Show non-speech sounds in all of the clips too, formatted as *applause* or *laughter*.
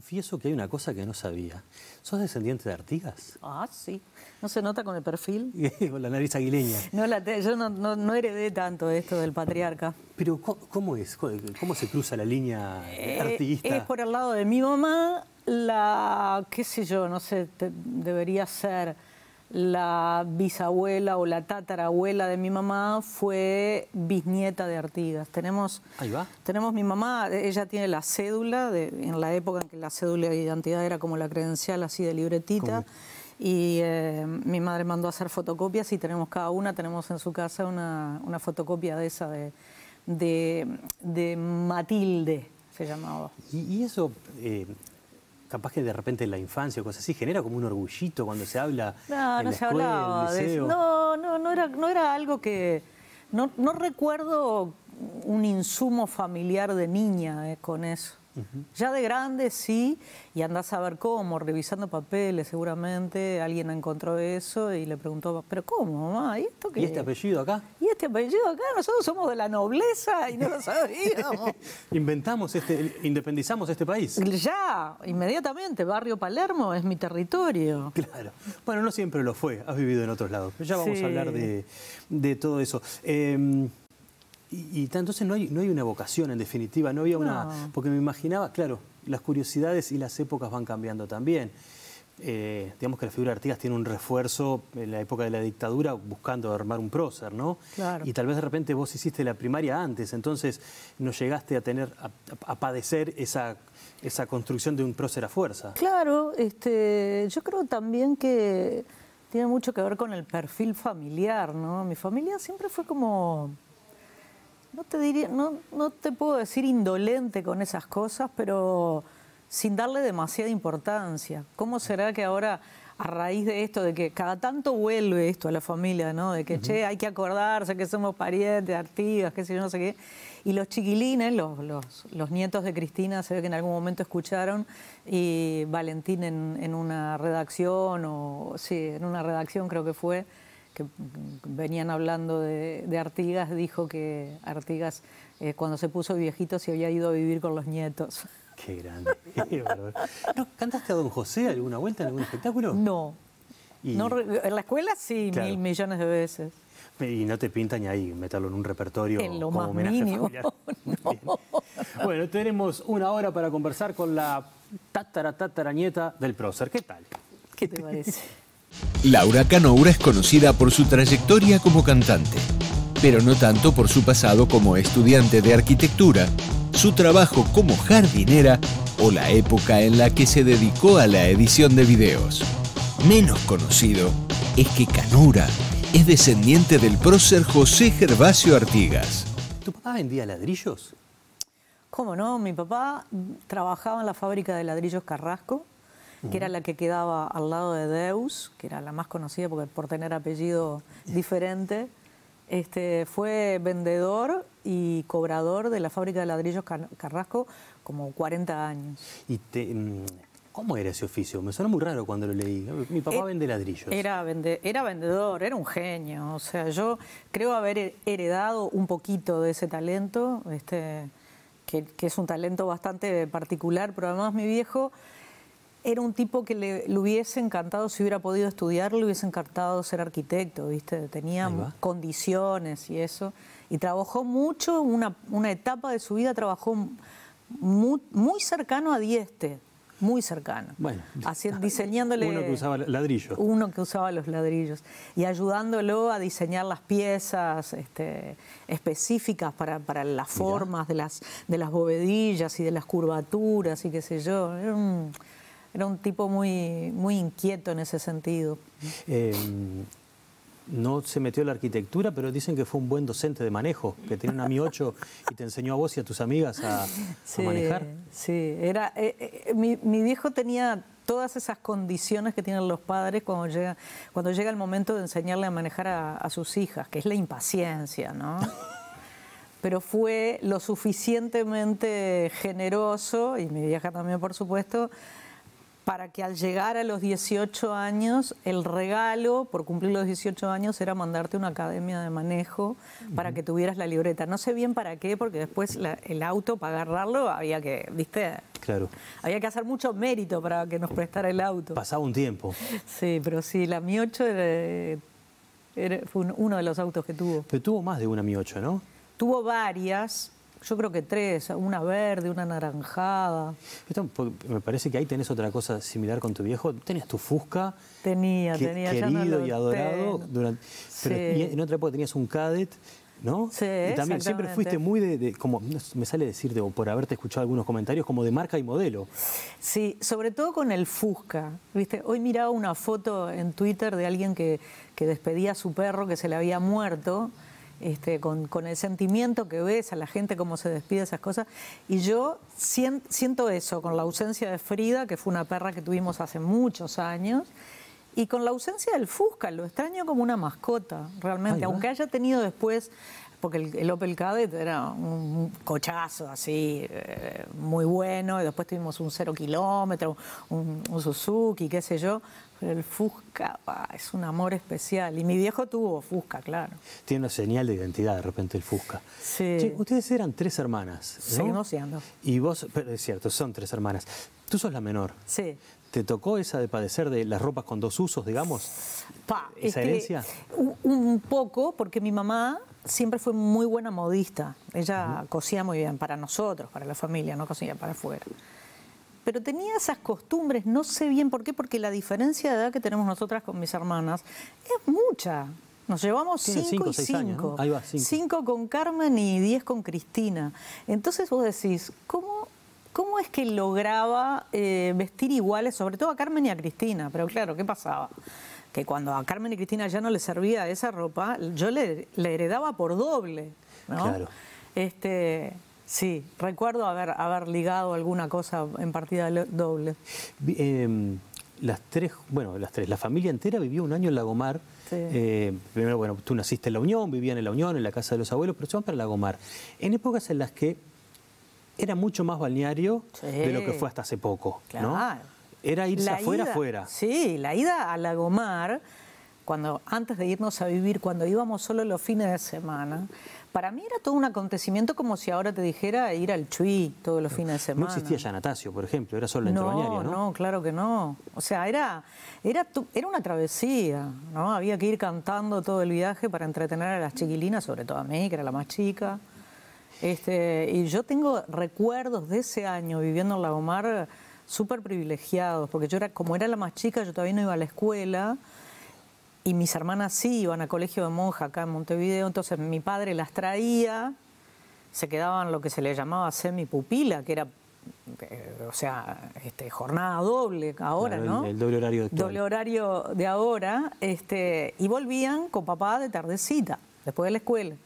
confieso que hay una cosa que no sabía. ¿Sos descendiente de Artigas? Ah, sí. ¿No se nota con el perfil? *laughs* con la nariz aguileña. No, yo no, heredé tanto esto del patriarca. Pero ¿cómo es? ¿Cómo se cruza la línea eh, artiguista? es por el lado de mi mamá, la, qué sé yo, no sé, debería ser la bisabuela o la tatarabuela de mi mamá fue bisnieta de Artigas. Tenemos, tenemos mi mamá, ella tiene la cédula, en la época en que la cédula de identidad era como la credencial así de libretita. Y eh, mi madre mandó a hacer fotocopias y tenemos cada una, tenemos en su casa una, fotocopia de esa de, Matilde, se llamaba. Y, eso, eh, capaz que de repente en la infancia o cosas así, genera como un orgullito cuando se habla. en no la hablaba. De eso. no, no, no era, no era algo que. No, no recuerdo un insumo familiar de niña eh, con eso. Ya de grande sí, y andás a ver cómo, revisando papeles seguramente, alguien encontró eso y le preguntó, pero ¿cómo, mamá? ¿Y, este apellido acá? ¿Y este apellido acá? Nosotros somos de la nobleza y no lo *laughs* sabíamos. Inventamos, este, independizamos este país. Ya, inmediatamente, Barrio Palermo es mi territorio. Claro. Bueno, no siempre lo fue, has vivido en otros lados, ya vamos a hablar de, todo eso. Em, y, entonces no hay, no hay una vocación, en definitiva, no había una... Porque me imaginaba, claro, las curiosidades y las épocas van cambiando también. Eh, digamos que la figura de Artigas tiene un refuerzo en la época de la dictadura buscando armar un prócer, ¿no? Y tal vez de repente vos hiciste la primaria antes, entonces no llegaste a tener, padecer esa, esa construcción de un prócer a fuerza. Claro, este, yo creo también que tiene mucho que ver con el perfil familiar, ¿no? Mi familia siempre fue como no te, diría, no, no te puedo decir indolente con esas cosas, pero sin darle demasiada importancia. ¿Cómo será que ahora a raíz de esto, de que cada tanto vuelve esto a la familia, ¿no? De que, che, hay que acordarse que somos parientes, activas, qué sé yo, no sé qué. Y los chiquilines, los, los, los, nietos de Cristina, se ve que en algún momento escucharon, y Valentín en, en una redacción, o sí, en una redacción creo que fue, venían hablando de, Artigas, dijo que Artigas eh, cuando se puso viejito se había ido a vivir con los nietos. *laughs* Qué grande. ¿No, ¿Cantaste a Don José alguna vuelta en algún espectáculo? No. en la escuela sí, mil millones de veces. Y no te pintan ahí meterlo en un repertorio en lo más mínimo. *laughs* Bueno, tenemos una hora para conversar con la tatara tatara nieta del prócer. ¿Qué tal? ¿Qué te parece? Laura Canoura es conocida por su trayectoria como cantante, pero no tanto por su pasado como estudiante de arquitectura, su trabajo como jardinera o la época en la que se dedicó a la edición de videos. Menos conocido es que Canoura es descendiente del prócer José Gervasio Artigas. ¿Tu papá vendía ladrillos? ¿Cómo no? Mi papá trabajaba en la fábrica de ladrillos Carrasco que era la que quedaba al lado de Deus, que era la más conocida porque por tener apellido diferente, este, fue vendedor y cobrador de la fábrica de ladrillos Carrasco como 40 años. ¿Y mm, cómo era ese oficio? Me suena muy raro cuando lo leí. Mi papá eh, vende ladrillos. Era, era vendedor, era un genio. O sea, yo creo haber heredado un poquito de ese talento, este, que es un talento bastante particular, pero además mi viejo era un tipo que le, hubiese encantado, si hubiera podido estudiar, le hubiese encantado ser arquitecto, ¿viste? Tenía condiciones y eso. Y trabajó mucho, una, etapa de su vida trabajó muy, cercano a Dieste, muy cercano. Bueno, *laughs* diseñándole. Uno que usaba ladrillos. Uno que usaba los ladrillos. Y ayudándolo a diseñar las piezas este, específicas para, las formas de las, de las bovedillas y de las curvaturas y qué sé yo. Era un tipo muy, muy inquieto en ese sentido. Eh, no se metió en la arquitectura, pero dicen que fue un buen docente de manejo, que tenía una Mi ocho y te enseñó a vos y a tus amigas a, *laughs* manejar. Sí, era, eh, eh, mi, mi viejo tenía todas esas condiciones que tienen los padres cuando llega, cuando llega el momento de enseñarle a manejar a sus hijas, que es la impaciencia, ¿no? *laughs* Pero fue lo suficientemente generoso, y mi vieja también, por supuesto, para que al llegar a los 18 años, el regalo por cumplir los 18 años era mandarte una academia de manejo para que tuvieras la libreta. No sé bien para qué, porque después el auto para agarrarlo había que, ¿viste? Claro. Había que hacer mucho mérito para que nos prestara el auto. Pasaba un tiempo. Sí, pero sí, la Mi 8 fue uno de los autos que tuvo. Pero tuvo más de una Mi 8, ¿no? Tuvo varias, yo creo que tres, una verde, una naranjada. me parece que ahí tenés otra cosa similar con tu viejo. Tenías tu fusca. Tenía, tenía. Querido y adorado. Durante, Pero en otra época tenías un cadet. ¿No? Sí, y también siempre fuiste muy de, como me sale decir, por haberte escuchado algunos comentarios, como de marca y modelo. Sí, sobre todo con el Fusca. ¿viste? Hoy miraba una foto en Twitter de alguien que, que despedía a su perro que se le había muerto este, con, el sentimiento que ves a la gente, cómo se despide, esas cosas. Y yo siento eso, con la ausencia de Frida, que fue una perra que tuvimos hace muchos años, y con la ausencia del Fusca, lo extraño como una mascota, realmente, aunque haya tenido después porque el, Opel Cadet era un cochazo así, eh, muy bueno, y después tuvimos un cero kilómetro, un, Suzuki, qué sé yo, el Fusca ah, es un amor especial. Y mi viejo tuvo Fusca, claro. Tiene una señal de identidad de repente el Fusca. Sí. ustedes eran tres hermanas. ¿no? Seguimos siendo. Y vos, pero es cierto, son tres hermanas. Tú sos la menor. Sí. ¿Te tocó esa de padecer de las ropas con dos usos, digamos? Pa, ¿Esa herencia? Un, poco, porque mi mamá siempre fue muy buena modista. Ella cosía muy bien para nosotros, para la familia, no cosía para afuera pero tenía esas costumbres, no sé bien por qué, porque la diferencia de edad que tenemos nosotras con mis hermanas es mucha. Nos llevamos cinco y cinco, cinco. con Carmen y diez con Cristina. Entonces vos decís, ¿cómo, cómo es que lograba eh, vestir iguales, sobre todo a Carmen y a Cristina? Pero claro, ¿qué pasaba? Que cuando a Carmen y Cristina ya no les servía esa ropa, yo le, heredaba por doble. ¿no? Claro. Este, Sí, recuerdo haber, haber ligado alguna cosa en partida doble. Em, las tres, bueno, las tres, la familia entera vivió un año en Lagomar. Eh, primero, bueno, tú naciste en La Unión, vivían en La Unión, en la casa de los abuelos, pero se van para Lagomar. En épocas en las que era mucho más balneario de lo que fue hasta hace poco, Era irse afuera, afuera. Sí, la ida a Lagomar, cuando, antes de irnos a vivir, cuando íbamos solo los fines de semana, para mí era todo un acontecimiento como si ahora te dijera ir al chui todos los fines de semana. No existía ya Natasio, por ejemplo, era solo la no, ¿no? No, claro que no. O sea, era, era, era una travesía, ¿no? Había que ir cantando todo el viaje para entretener a las chiquilinas, sobre todo a mí, que era la más chica. Este, y yo tengo recuerdos de ese año viviendo en Lagomar súper privilegiados, porque yo era, como era la más chica, yo todavía no iba a la escuela y mis hermanas sí iban a colegio de monja acá en Montevideo, entonces mi padre las traía, se quedaban lo que se le llamaba semipupila, que era, eh, o sea, este, jornada doble ahora, ¿no? El, doble horario Doble horario de ahora, este, y volvían con papá de tardecita, después de la escuela.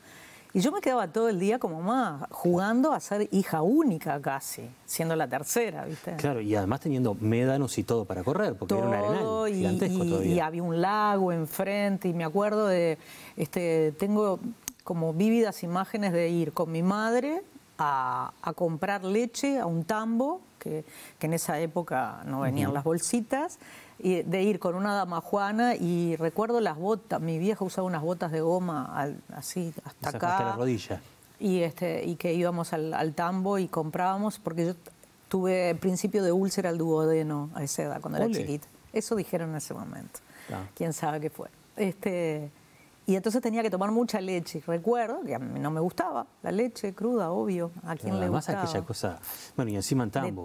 Y yo me quedaba todo el día como mamá, jugando a ser hija única casi, siendo la tercera, ¿viste? Claro, y además teniendo médanos y todo para correr, porque era un arenal y, Y había un lago enfrente, y me acuerdo de, este, tengo como vívidas imágenes de ir con mi madre a, comprar leche a un tambo, que, en esa época no venían las bolsitas, de ir con una dama juana y recuerdo las botas, mi vieja usaba unas botas de goma así hasta acá. la rodilla. Y, este, y que íbamos al, tambo y comprábamos, porque yo tuve principio de úlcera al duodeno a esa edad, cuando era chiquita. Eso dijeron en ese momento. Ah. Quién sabe qué fue. Este, y entonces tenía que tomar mucha leche. Recuerdo que a mí no me gustaba la leche cruda, obvio. ¿A quién le gustaba? aquella cosa, bueno, y encima en tambo.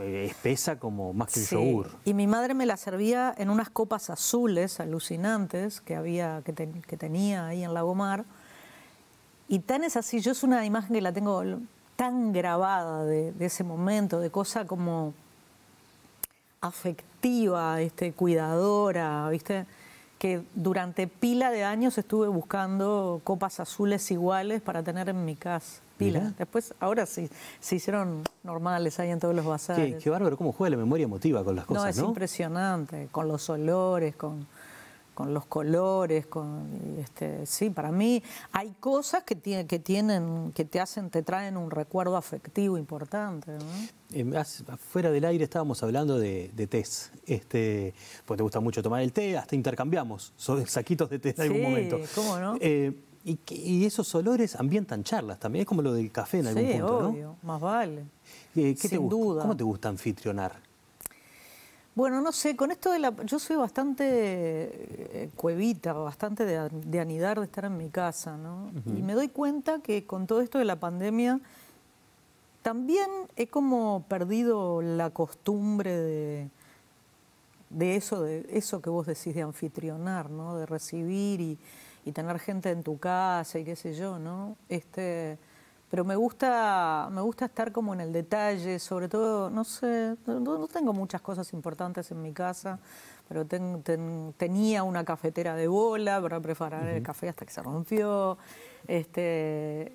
Eh, espesa como más que el yogur. Y mi madre me la servía en unas copas azules alucinantes que, había, que, que tenía ahí en Lagomar. Y tan es así, yo es una imagen que la tengo tan grabada de, de ese momento, de cosa como afectiva, este, cuidadora, ¿viste?, que durante pila de años estuve buscando copas azules iguales para tener en mi casa. Pila. Después, ahora sí, se hicieron normales ahí en todos los bazares. Qué, bárbaro cómo juega la memoria emotiva con las cosas, ¿no? Es impresionante, con los olores, con con los colores, con este, sí, para mí hay cosas que, que tienen, que te hacen, te traen un recuerdo afectivo importante. Em, fuera del aire estábamos hablando de, de tés, este, pues te gusta mucho tomar el té, hasta intercambiamos *laughs* saquitos de té en algún momento. ¿cómo no? Eh, y, esos olores ambientan charlas también, es como lo del café en algún sí, punto, obvio, más vale. Eh, ¿qué te duda. ¿Cómo te gusta anfitrionar? Bueno, no sé, con esto de la... Yo soy bastante eh, cuevita, bastante de, anidar, de estar en mi casa, ¿no? Y me doy cuenta que con todo esto de la pandemia también he como perdido la costumbre de, eso, de eso que vos decís de anfitrionar, ¿no? De recibir y tener gente en tu casa y qué sé yo, ¿no? Este pero me gusta, me gusta estar como en el detalle, sobre todo, no sé, no, tengo muchas cosas importantes en mi casa, pero tenía una cafetera de bola para preparar el café hasta que se rompió. Este,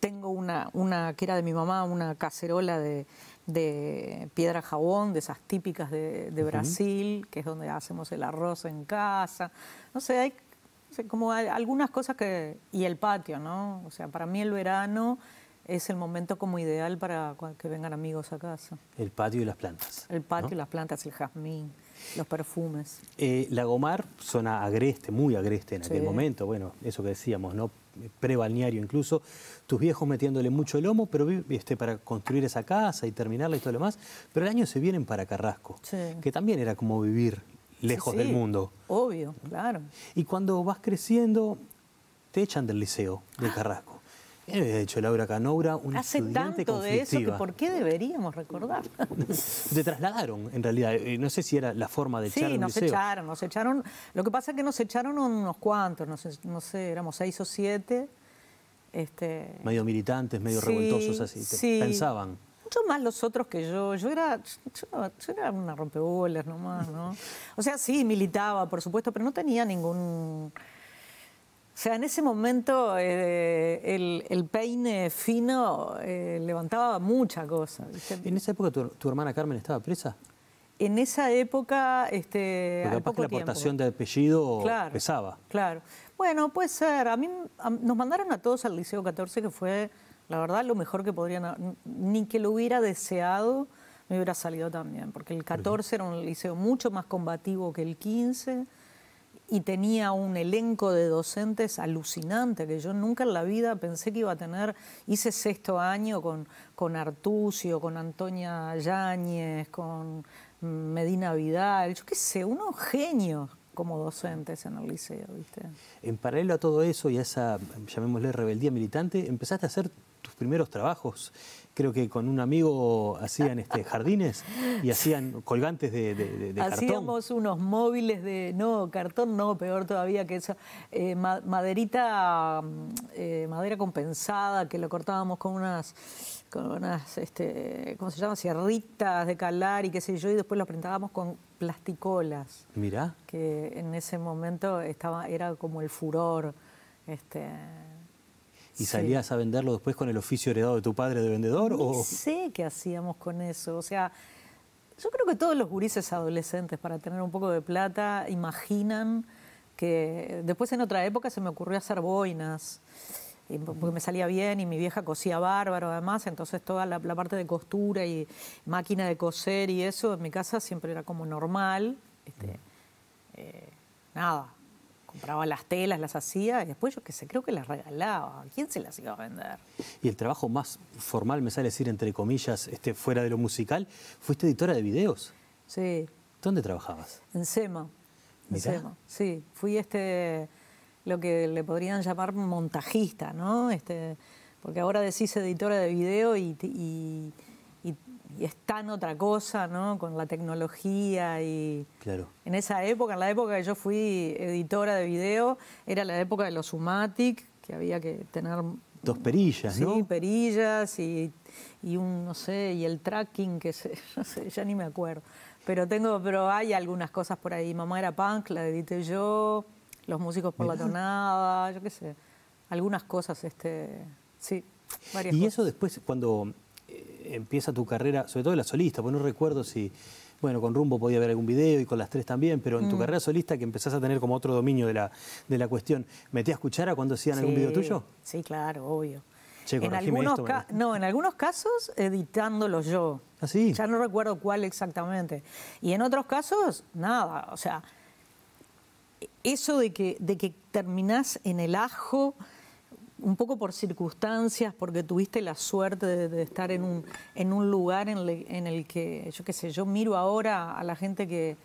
tengo una, una que era de mi mamá, una cacerola de, piedra jabón, de esas típicas de, Brasil, que es donde hacemos el arroz en casa. No sé, hay como algunas cosas que... Y el patio, ¿no? O sea, para mí el verano es el momento como ideal para que vengan amigos a casa. El patio y las plantas. El patio y las plantas, el jazmín, los perfumes. Eh, la Gomar, zona agreste, muy agreste en aquel momento, bueno, eso que decíamos, ¿no? Prebalneario incluso, tus viejos metiéndole mucho el lomo, pero este, para construir esa casa y terminarla y todo lo demás, pero el año se vienen para Carrasco, que también era como vivir lejos del mundo. Obvio, claro. Y cuando vas creciendo, te echan del liceo del Carrasco. Eh, de hecho Laura Canobra? Hace tanto de eso que ¿por qué deberíamos recordar? *laughs* Te trasladaron, en realidad. Eh, no sé si era la forma de echar Sí, nos liceo. echaron, nos echaron. Lo que pasa es que nos echaron unos cuantos, no sé, no sé éramos seis o siete. Este... Medio militantes, medio revoltosos así, pensaban mucho más los otros que yo. Yo era, yo, era una rompebolas nomás, ¿no? O sea, sí, militaba, por supuesto, pero no tenía ningún... O sea, en ese momento eh, el, peine fino eh, levantaba mucha cosa. ¿En esa época tu, hermana Carmen estaba presa? En esa época, este, que la aportación de apellido pesaba. Claro. Bueno, puede ser. A mí nos mandaron a todos al Liceo 14, que fue la verdad, lo mejor que podrían, ni que lo hubiera deseado, me hubiera salido también, porque el 14 era un liceo mucho más combativo que el 15 y tenía un elenco de docentes alucinante, que yo nunca en la vida pensé que iba a tener. Hice sexto año con, con Artucio, con Antonia Yáñez, con mm, Medina Vidal, yo qué sé, unos genios como docentes en el liceo, ¿viste? En paralelo a todo eso y a esa, llamémosle, rebeldía militante, empezaste a hacer tus primeros trabajos, creo que con un amigo hacían este, jardines y hacían colgantes de, cartón. Hacíamos unos móviles de, no, cartón no, peor todavía que eso, eh, maderita, mm, eh, madera compensada, que lo cortábamos con unas, con unas, este, ¿cómo se llama? Sierritas de calar y qué sé yo, y después lo pintábamos con plasticolas. Mira. Que en ese momento estaba, era como el furor. Este, ¿Y salías a venderlo después con el oficio heredado de tu padre de vendedor? o... sé qué hacíamos con eso. O sea, yo creo que todos los gurises adolescentes, para tener un poco de plata, imaginan que después en otra época se me ocurrió hacer boinas, porque me salía bien y mi vieja cosía bárbaro además, entonces toda la, parte de costura y máquina de coser y eso en mi casa siempre era como normal. Este, eh, nada, Compraba las telas, las hacía y después yo que sé, creo que las regalaba. ¿Quién se las iba a vender? Y el trabajo más formal, me sale decir entre comillas, este, fuera de lo musical, fuiste editora de videos. Sí. ¿Dónde trabajabas? En SEMA. En SEMA, sí. Fui este, lo que le podrían llamar montajista, ¿no? Este, porque ahora decís editora de video y y es tan otra cosa, ¿no? Con la tecnología y... Claro. En esa época, en la época que yo fui editora de video, era la época de los Sumatic, que había que tener... Dos perillas, ¿no? Sí, perillas y, y, un, no sé, y el tracking, que sé, *laughs* no sé, ya ni me acuerdo. Pero tengo, pero hay algunas cosas por ahí. Mamá era punk, la edité yo, Los músicos por la tonada, yo qué sé. Algunas cosas, este... Sí, varias Y eso después, cuando eh, empieza tu carrera, sobre todo la solista, porque no recuerdo si, bueno, con Rumbo podía haber algún video y con las tres también, pero en tu mm. carrera solista que empezás a tener como otro dominio de la, de la cuestión, ¿metías a cuando hacían algún video tuyo? Sí, claro, obvio. Che, en algunos no, en algunos casos editándolo yo. ¿Ah, sí? Ya no recuerdo cuál exactamente. Y en otros casos, nada, o sea, e-, eso de que, de que terminás en el ajo un poco por circunstancias, porque tuviste la suerte de, estar en un, en un lugar en, el que, yo qué sé, yo miro ahora a la gente que,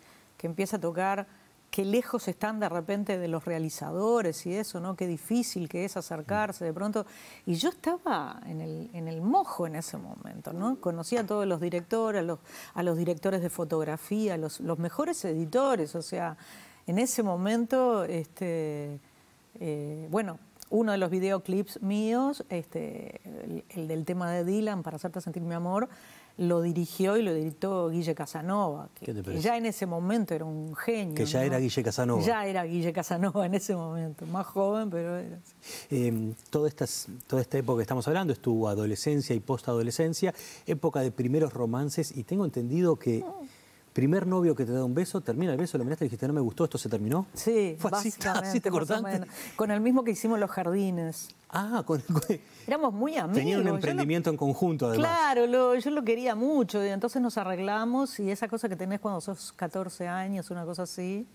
empieza a tocar, qué lejos están de repente de los realizadores y eso, ¿no? Qué difícil que es acercarse de pronto. Y yo estaba en el, mojo en ese momento, ¿no? a todos los directores, a los, directores de fotografía, los, los mejores editores, o sea, en ese momento, este, eh, bueno, uno de los videoclips míos, este, el, del tema de Dylan, Para hacerte sentir mi amor, lo dirigió y lo dirigió Guille Casanova, que, ya en ese momento era un genio. Que ya era Guille Casanova. Ya era Guille Casanova en ese momento, más joven, pero era así. Em, toda, esta, época que estamos hablando estuvo adolescencia y postadolescencia, época de primeros romances, y tengo entendido que... Primer novio que te da un beso, termina el beso, lo miraste y dijiste, no me gustó, esto se terminó. Sí, Fue básicamente, *laughs* así, te Con el mismo que hicimos los jardines. Ah, con, Éramos muy amigos. Tenían un emprendimiento en conjunto, además. Claro, yo lo quería mucho. Y entonces nos arreglamos y esa cosa que tenés cuando sos 14 años, una cosa así.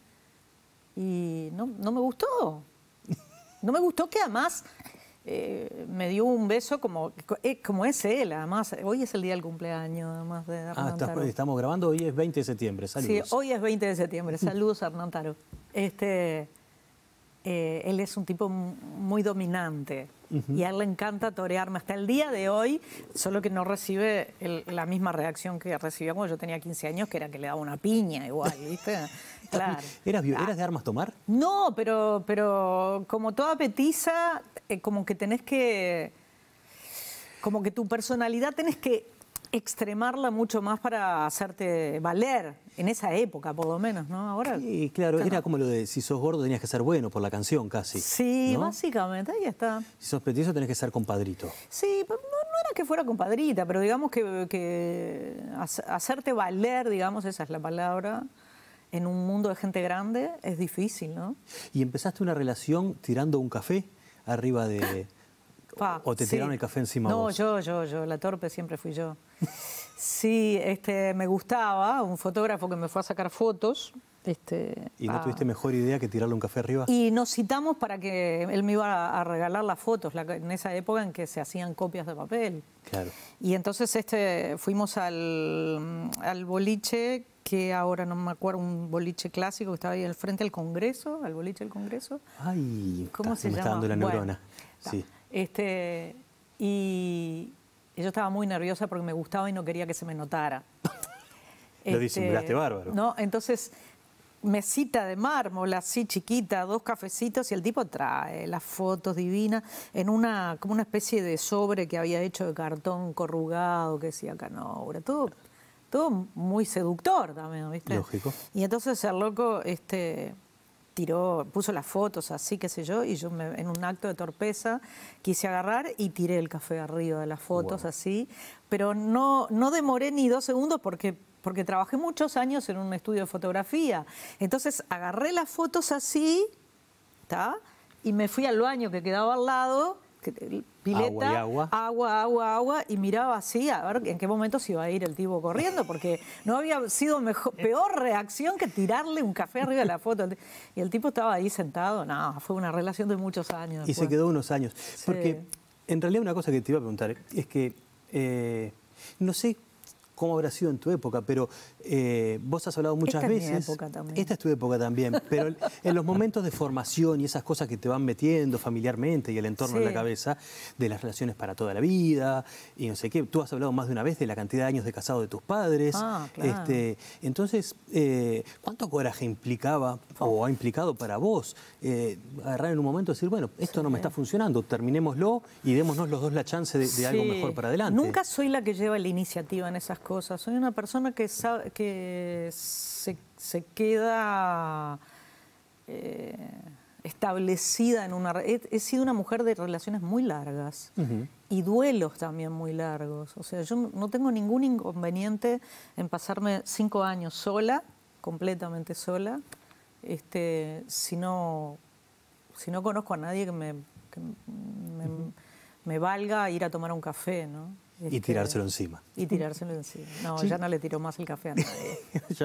Y no, no me gustó. *laughs* No me gustó que además eh, me dio un beso como, eh, como es él, además. Hoy es el día del cumpleaños, además de ah, Hernán Ah, estamos grabando, hoy es 20 de septiembre, saludos. Sí, hoy es 20 de septiembre, saludos Hernán Taro. Este, eh, él es un tipo muy dominante y a él le encanta torearme hasta el día de hoy, solo que no recibe la misma reacción que recibía cuando yo tenía 15 años, que era que le daba una piña igual, ¿viste? *laughs* claro. Ah. ¿Eras, de armas tomar? No, pero, pero como toda petiza, eh, como que tenés que... Como que tu personalidad tenés que extremarla mucho más para hacerte valer, en esa época por lo menos, ¿no? Ahora. Y claro, era como lo de si sos gordo tenías que ser bueno por la canción casi. Sí, básicamente, ahí está. Si sos petiso tenés que ser compadrito. Sí, no, era que fuera compadrita, pero digamos que, que, hacerte valer, digamos, esa es la palabra. En un mundo de gente grande es difícil, ¿no? ¿Y empezaste una relación tirando un café arriba de, ¿O te tiraron el café encima No, yo, yo, yo. La torpe siempre fui yo. *laughs* sí, este, me gustaba un fotógrafo que me fue a sacar fotos. Este, ¿Y no tuviste mejor idea que tirarle un café arriba? Y nos citamos para que él me iba a, regalar las fotos, en esa época en que se hacían copias de papel. Claro. Y entonces este, fuimos al, boliche, que ahora no me acuerdo, un boliche clásico que estaba ahí al frente del Congreso, al boliche del Congreso. Ay, ¿cómo se me la neurona. sí. Este, y yo estaba muy nerviosa porque me gustaba y no quería que se me notara. Lo este, disimulaste bárbaro. No, entonces mesita de mármol así chiquita, dos cafecitos y el tipo trae las fotos divinas en una como una especie de sobre que había hecho de cartón corrugado que decía canobra, todo todo muy seductor también, ¿viste? Lógico. Y entonces el loco este puso las fotos así, qué sé yo, y yo me, en un acto de torpeza quise agarrar y tiré el café arriba de las fotos así, pero no, demoré ni dos segundos porque trabajé muchos años en un estudio de fotografía. Entonces agarré las fotos así, Y me fui al baño que quedaba al lado pileta, agua, agua. agua, agua, y miraba así a ver en qué momento se iba a ir el tipo corriendo, porque no había sido mejor, peor reacción que tirarle un café arriba de la foto. Y el tipo estaba ahí sentado, no, fue una relación de muchos años. Y se quedó unos años. Porque en realidad una cosa que te iba a preguntar es que eh, no sé cómo habrá sido en tu época, pero eh, vos has hablado muchas veces. Esta es época también. Esta es tu época también, pero en los momentos de formación y esas cosas que te van metiendo familiarmente y el entorno en la cabeza, de las relaciones para toda la vida y no sé qué. Tú has hablado más de una vez de la cantidad de años de casado de tus padres. Ah, este, entonces, eh, ¿cuánto coraje implicaba o ha implicado para vos eh, agarrar en un momento y decir, bueno, esto no me está funcionando, terminémoslo y démonos los dos la chance de, algo mejor para adelante? Nunca soy la que lleva la iniciativa en esas cosas soy una persona que, que se, queda eh, establecida en una... He, sido una mujer de relaciones muy largas y duelos también muy largos. O sea, yo no tengo ningún inconveniente en pasarme cinco años sola, completamente sola, este, si, no, si no conozco a nadie que me, me valga ir a tomar un café, ¿no? Este, y tirárselo encima. Y tirárselo encima. No, ya no le tiró más el café *laughs* a nadie.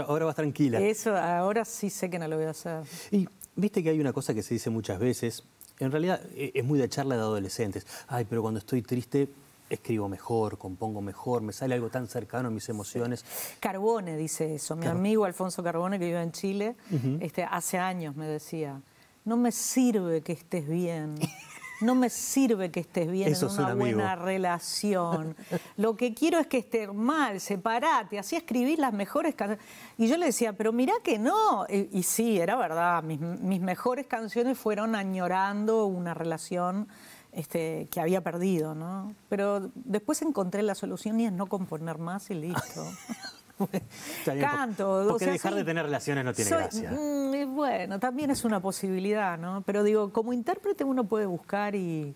ahora vas tranquila. Eso, ahora sí sé que no lo voy a hacer. Y viste que hay una cosa que se dice muchas veces, en realidad eh, es muy de charla de adolescentes. Ay, pero cuando estoy triste escribo mejor, compongo mejor, me sale algo tan cercano a mis emociones. Carbone dice eso, mi amigo Alfonso Carbone que vive en Chile, este, hace años me decía, no me sirve que estés bien. *laughs* no me sirve que estés bien en una buena relación. *laughs* Lo que quiero es que estés mal, separate, así escribir las mejores canciones. Y yo le decía, pero mirá que no. Y, sí, era verdad, mis, mejores canciones fueron añorando una relación este, que había perdido, ¿no? Pero después encontré la solución y es no componer más y listo. *laughs* Canto. Porque dejar de tener relaciones no tiene gracia. Mm, eh, bueno, también es una posibilidad, ¿no? Pero digo, como intérprete uno puede buscar y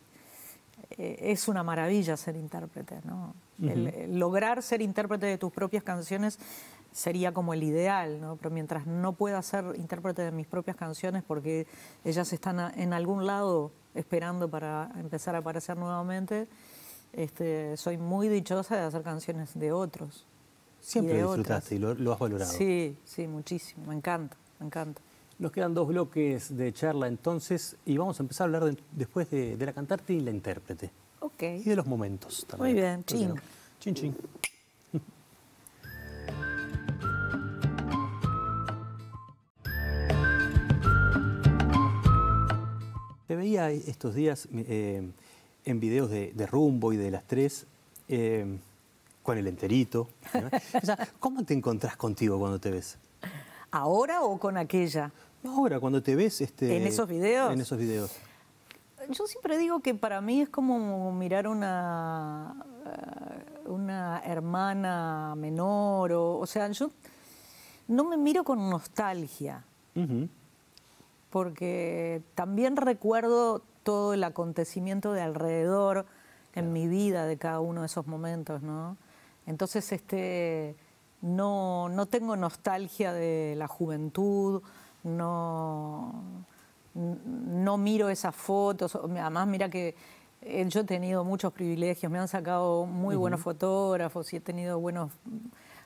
eh, es una maravilla ser intérprete, ¿no? lograr ser intérprete de tus propias canciones sería como el ideal, ¿no? Pero mientras no pueda ser intérprete de mis propias canciones porque ellas están en algún lado esperando para empezar a aparecer nuevamente, este, soy muy dichosa de hacer canciones de otros. Siempre disfrutaste y lo has valorado. Sí, sí, muchísimo, me encanta, me encanta. Nos quedan dos bloques de charla entonces y vamos a empezar a hablar después de, la cantarte y la intérprete. Ok. Y de los momentos también. Muy bien, ching. Chin, Te veía estos días eh, en videos de, Rumbo y de las tres eh, con el enterito. *laughs* ¿Cómo te encontrás contigo cuando te ves? ¿Ahora o con aquella? ahora cuando te ves este, en esos videos? En esos videos. Yo siempre digo que para mí es como mirar una, eh, una hermana menor, o, o sea, yo no me miro con nostalgia, porque también recuerdo todo el acontecimiento de alrededor en mi vida de cada uno de esos momentos, ¿no? Entonces, este, no tengo nostalgia de la juventud, no, no miro esas fotos. Además, mira que eh, yo he tenido muchos privilegios, me han sacado muy buenos fotógrafos y he tenido buenos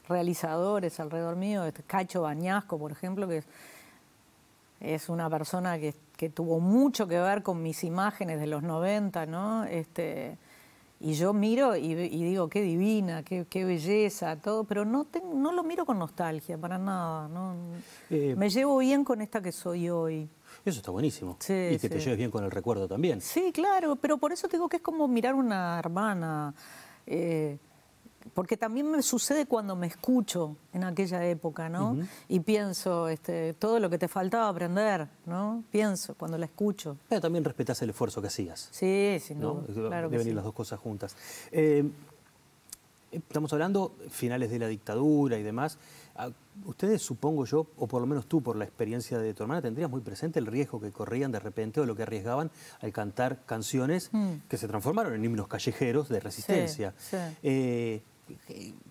realizadores alrededor mío. Este, Cacho Bañasco, por ejemplo, que es, una persona que, tuvo mucho que ver con mis imágenes de los 90, ¿no? Este, y yo miro y, digo, qué divina, qué, belleza, todo, pero no, no lo miro con nostalgia, para nada. Eh, me llevo bien con esta que soy hoy. Eso está buenísimo. y que te lleves bien con el recuerdo también. Sí, claro, pero por eso te digo que es como mirar una hermana. Eh, porque también me sucede cuando me escucho en aquella época, ¿no? Y pienso este, todo lo que te faltaba aprender, ¿no? Pienso cuando la escucho. Pero también respetas el esfuerzo que hacías. Sí, sí. Claro Deben ir las dos cosas juntas. Eh, estamos hablando finales de la dictadura y demás. Ah, ustedes, supongo yo, o por lo menos tú, por la experiencia de tu hermana, tendrías muy presente el riesgo que corrían de repente o lo que arriesgaban al cantar canciones mm. que se transformaron en himnos callejeros de resistencia. Eh,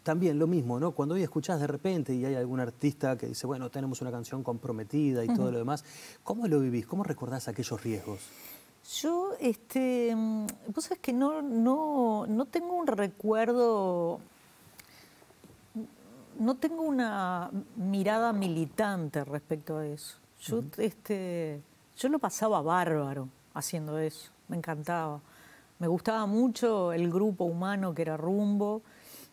también lo mismo, ¿no? Cuando hoy escuchás de repente y hay algún artista que dice, bueno, tenemos una canción comprometida y todo lo demás, ¿cómo lo vivís? ¿Cómo recordás aquellos riesgos? Yo, este, mm, vos sabés que no, no, no tengo un recuerdo no tengo una mirada militante respecto a eso. Yo, este, yo lo pasaba bárbaro haciendo eso, me encantaba. Me gustaba mucho el grupo humano que era Rumbo,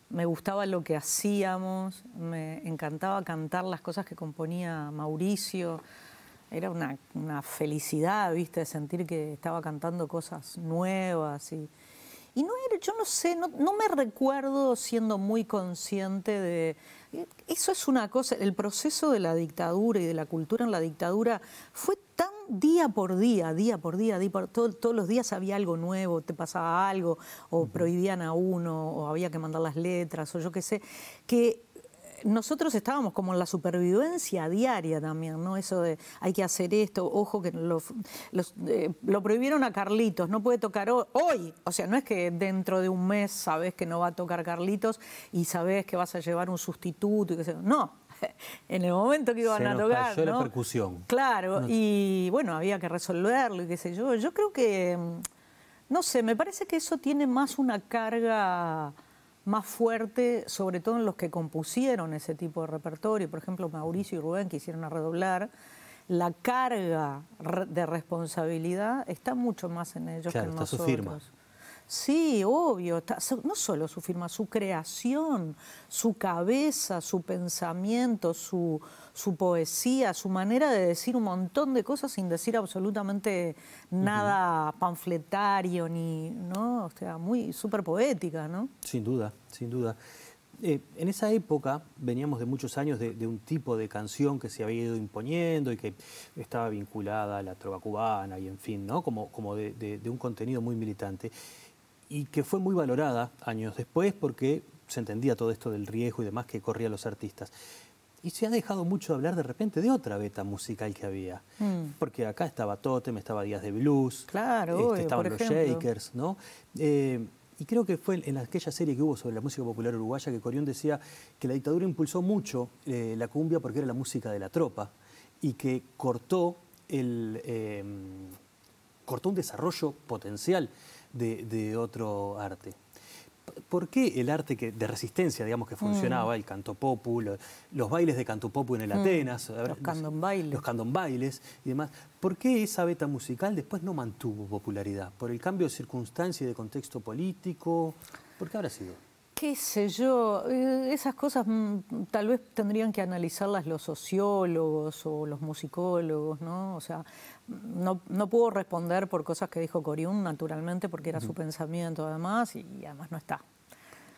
me gustaba lo que hacíamos, me encantaba cantar las cosas que componía Mauricio. Era una, felicidad, viste, sentir que estaba cantando cosas nuevas y... Y no era, yo no sé, no, me recuerdo siendo muy consciente de... Eso es una cosa, el proceso de la dictadura y de la cultura en la dictadura fue tan día por día, día por día, todos los días había algo nuevo, te pasaba algo, o prohibían a uno, o había que mandar las letras, o yo qué sé, que nosotros estábamos como en la supervivencia diaria también, ¿no? Eso de hay que hacer esto, ojo que lo, eh, prohibieron a Carlitos, no puede tocar hoy. O sea, no es que dentro de un mes sabes que no va a tocar Carlitos y sabes que vas a llevar un sustituto y que se... No, *laughs* en el momento que iban a tocar. Claro, y bueno, había que resolverlo y qué sé yo. Yo creo que, mm, no sé, me parece que eso tiene más una carga más fuerte, sobre todo en los que compusieron ese tipo de repertorio, por ejemplo Mauricio y Rubén que hicieron redoblar, la carga de responsabilidad está mucho más en ellos que en nosotros. Sí, obvio, no solo su firma, su creación, su cabeza, su pensamiento, su, su poesía, su manera de decir un montón de cosas sin decir absolutamente nada panfletario ni, ¿no? O sea, muy súper poética, ¿no? Sin duda, sin duda. Eh, en esa época veníamos de muchos años de, un tipo de canción que se había ido imponiendo y que estaba vinculada a la trova cubana y en fin, ¿no? Como, como de un contenido muy militante y que fue muy valorada años después porque se entendía todo esto del riesgo y demás que corrían los artistas. Y se ha dejado mucho de hablar de repente de otra beta musical que había. Mm. Porque acá estaba Totem, estaba Días de Blues, claro, este, estaban los Shakers, ¿no? Eh, y creo que fue en aquella serie que hubo sobre la música popular uruguaya que Corión decía que la dictadura impulsó mucho eh, la cumbia porque era la música de la tropa y que cortó, el, eh, cortó un desarrollo potencial de, otro arte. ¿Por qué el arte de resistencia, digamos, que mm. funcionaba, el canto lo, los bailes de cantopopu en el mm. Atenas, los candombailes. y demás, ¿por qué esa beta musical después no mantuvo popularidad? ¿Por el cambio de circunstancia y de contexto político? ¿Por qué habrá sido? qué sé yo, eh, esas cosas mm, tal vez tendrían que analizarlas los sociólogos o los musicólogos, ¿no? O sea, no, no puedo responder por cosas que dijo Coriún, naturalmente, porque era su pensamiento además, y, además no está.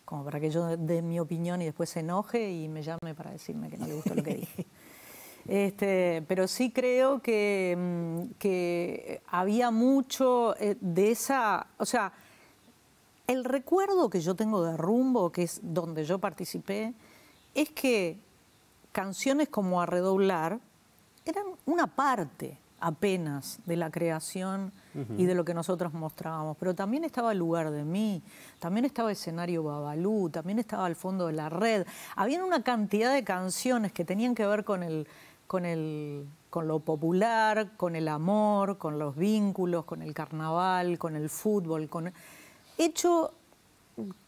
Como para que yo dé mi opinión y después se enoje y me llame para decirme que no le gustó lo que dije. *laughs* Este, pero sí creo que, mm, que había mucho eh, de esa, o sea, el recuerdo que yo tengo de Rumbo, que es donde yo participé, es que canciones como A Redoblar eran una parte apenas de la creación y de lo que nosotros mostrábamos, pero también estaba el lugar de mí, también estaba escenario Babalú, también estaba al fondo de la red. Había una cantidad de canciones que tenían que ver con el, con el con lo popular, con el amor, con los vínculos, con el carnaval, con el fútbol, con hecho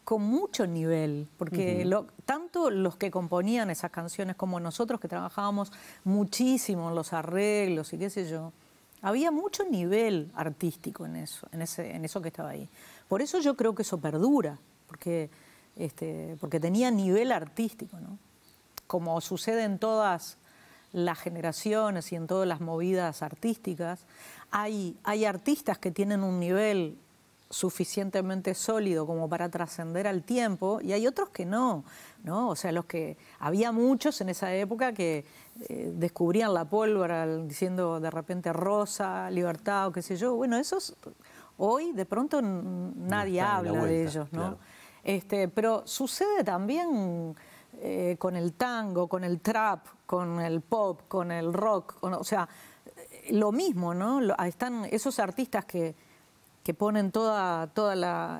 con mucho nivel, porque tanto los que componían esas canciones como nosotros que trabajábamos muchísimo en los arreglos y qué sé yo, había mucho nivel artístico en eso, en, ese, en eso que estaba ahí. Por eso yo creo que eso perdura, porque, este, tenía nivel artístico, Como sucede en todas las generaciones y en todas las movidas artísticas, hay, hay artistas que tienen un nivel suficientemente sólido como para trascender al tiempo y hay otros que no, ¿no? O sea, los que había muchos en esa época que eh, descubrían la pólvora diciendo de repente rosa, libertad o qué sé yo. Bueno, esos hoy de pronto nadie habla de ellos, ¿no? Este, pero sucede también eh, con el tango, con el trap, con el pop, con el rock, o sea, eh, lo mismo, ¿no? Están esos artistas que que ponen toda, toda la,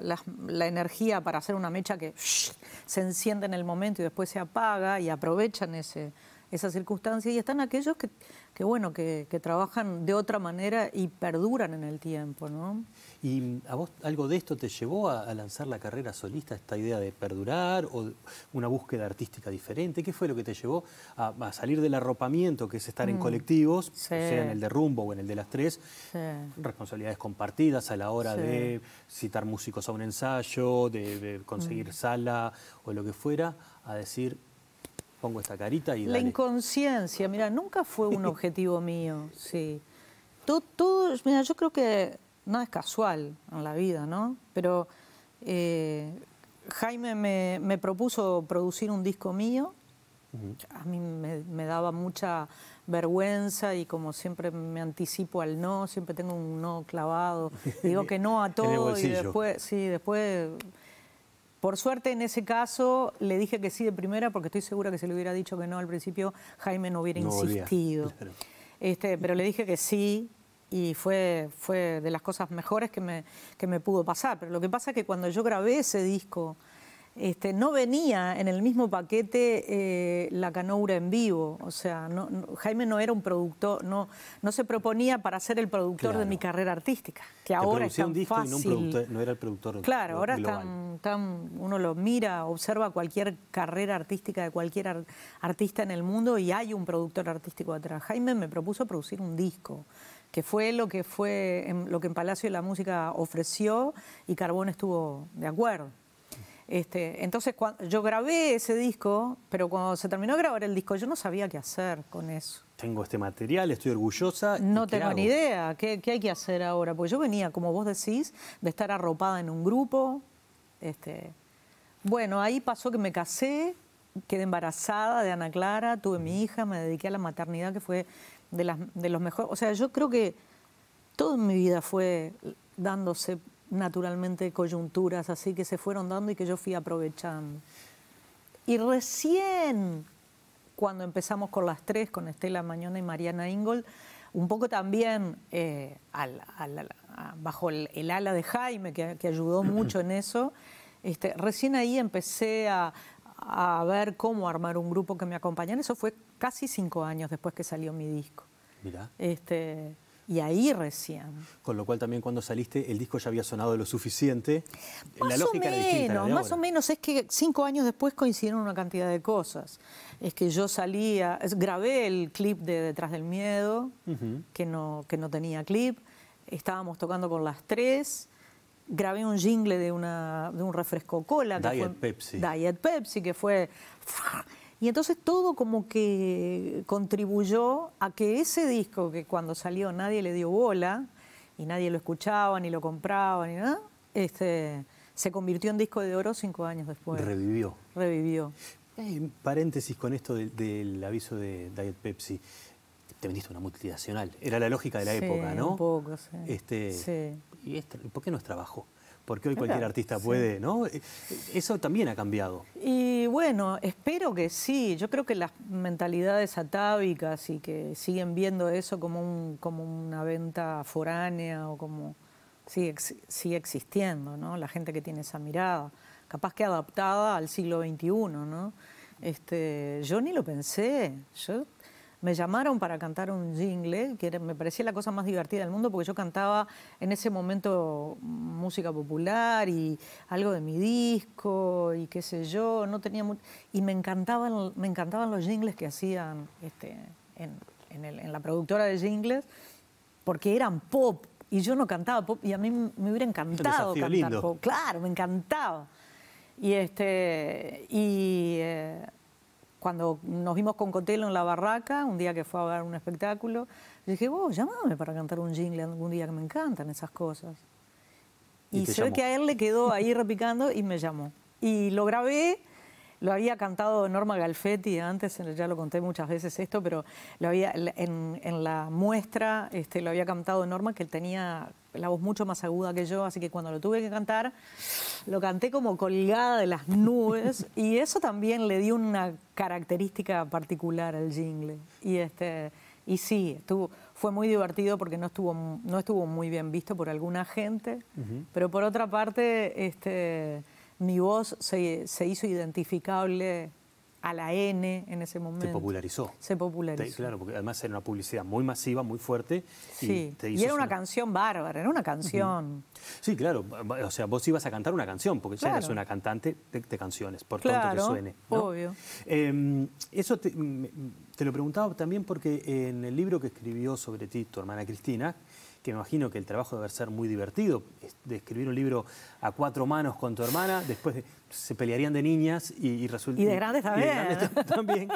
energía para hacer una mecha que se enciende en el momento y después se apaga y aprovechan ese, esas circunstancias, y están aquellos que, que bueno, que, trabajan de otra manera y perduran en el tiempo, ¿no? ¿Y mm, a vos algo de esto te llevó a, lanzar la carrera solista, esta idea de perdurar o una búsqueda artística diferente? ¿Qué fue lo que te llevó a, salir del arropamiento, que es estar en mm, colectivos, sea en el de Rumbo o en el de las tres, responsabilidades compartidas a la hora de citar músicos a un ensayo, de, conseguir mm. sala o lo que fuera, a decir pongo esta carita y... La inconsciencia, mira, nunca fue un *laughs* objetivo mío, sí. Todo, mira, yo creo que nada es casual en la vida, ¿no? Pero eh, Jaime me, propuso producir un disco mío. A mí me, daba mucha vergüenza y como siempre me anticipo al no, siempre tengo un no clavado. *laughs* Digo que no a todo y después, sí, después por suerte, en ese caso, le dije que sí de primera porque estoy segura que si le hubiera dicho que no al principio, Jaime no hubiera insistido. Este, pero le dije que sí y fue, fue de las cosas mejores que me, que me pudo pasar. Pero lo que pasa es que cuando yo grabé ese disco este, no venía en el mismo paquete eh, la canoura en vivo, o sea, Jaime no era un productor, no, no se proponía para ser el productor de mi carrera artística, que ahora es tan un disco Y no, era el productor. Claro, ahora tan, tan, uno lo mira, observa cualquier carrera artística de cualquier artista en el mundo y hay un productor artístico detrás. Jaime me propuso producir un disco que fue lo que fue em, lo que en Palacio de la Música ofreció y Carbón estuvo de acuerdo. Este, entonces yo grabé ese disco, pero cuando se terminó de grabar el disco yo no sabía qué hacer con eso. Tengo este material, estoy orgullosa. No tengo ni idea ¿qué, hay que hacer ahora, porque yo venía, como vos decís, de estar arropada en un grupo. Este, bueno, ahí pasó que me casé, quedé embarazada de Ana Clara, tuve mi hija, me dediqué a la maternidad, que fue de, las, de los mejores. O sea, yo creo que toda mi vida fue dándose naturalmente coyunturas así que se fueron dando y que yo fui aprovechando. Y recién cuando empezamos con las tres, con Estela Mañona y Mariana Ingol, un poco también eh, bajo el, ala de Jaime, que, ayudó *clears throat* mucho en eso, este, recién ahí empecé a, a, ver cómo armar un grupo que me acompañara. Eso fue casi cinco años después que salió mi disco. Mirá. Este, y ahí recién. Con lo cual también cuando saliste el disco ya había sonado lo suficiente. Más la lógica o menos, más o menos es que cinco años después coincidieron una cantidad de cosas. Es que yo salía, grabé el clip de Detrás del Miedo, que, no, que no tenía clip, estábamos tocando con las tres, grabé un jingle de, una, de un refresco cola. Diet Pepsi. Diet Pepsi, que fue y entonces todo como que contribuyó a que ese disco que cuando salió nadie le dio bola y nadie lo escuchaba ni lo compraba ni nada, este, se convirtió en disco de oro cinco años después. Revivió. Revivió. Eh, en paréntesis con esto del, aviso de Diet Pepsi te vendiste una multinacional. Era la lógica de la época, ¿no? Un poco, sí. Este, ¿Y este, por qué no es trabajo? porque hoy cualquier artista puede, ¿no? Eh, eso también ha cambiado. Y bueno, espero que sí. Yo creo que las mentalidades atávicas y que siguen viendo eso como, como una venta foránea o como... Sigue, existiendo, ¿no? La gente que tiene esa mirada, capaz que adaptada al siglo XXI, ¿no? Este, yo ni lo pensé, yo me llamaron para cantar un jingle, que me parecía la cosa más divertida del mundo, porque yo cantaba en ese momento música popular y algo de mi disco y qué sé yo, no tenía Y me encantaban, me encantaban los jingles que hacían este, en, la productora de jingles, porque eran pop, y yo no cantaba pop y a mí me hubiera encantado cantar pop. Claro, me encantaba. Y este y eh, cuando nos vimos con Cotelo en la barraca, un día que fue a ver un espectáculo, le dije, vos, oh, para cantar un jingle algún día que me encantan esas cosas. Y, y se que a él le quedó ahí repicando y me llamó. Y lo grabé lo había cantado Norma Galfetti antes, ya lo conté muchas veces esto, pero lo había, en, la muestra este, lo había cantado Norma, que él tenía la voz mucho más aguda que yo, así que cuando lo tuve que cantar, lo canté como colgada de las nubes *laughs* y eso también le dio una característica particular al jingle. Y, este, y sí, estuvo, fue muy divertido porque no estuvo, no estuvo muy bien visto por alguna gente, pero por otra parte... Este, mi voz se, hizo identificable a la N en ese momento. Se popularizó. Se popularizó. claro, porque además era una publicidad muy masiva, muy fuerte. Sí, y, era una canción bárbara, era una canción. Sí, claro, o sea, vos ibas a cantar una canción, porque ya eres una cantante de, canciones, por tanto que suene. Claro, obvio. Em, eso te, te, lo preguntaba también porque en el libro que escribió sobre ti tu hermana Cristina, que me imagino que el trabajo debe ser muy divertido, de escribir un libro a cuatro manos con tu hermana, después se pelearían de niñas y, y resulta... Y de grandes también. *laughs* también.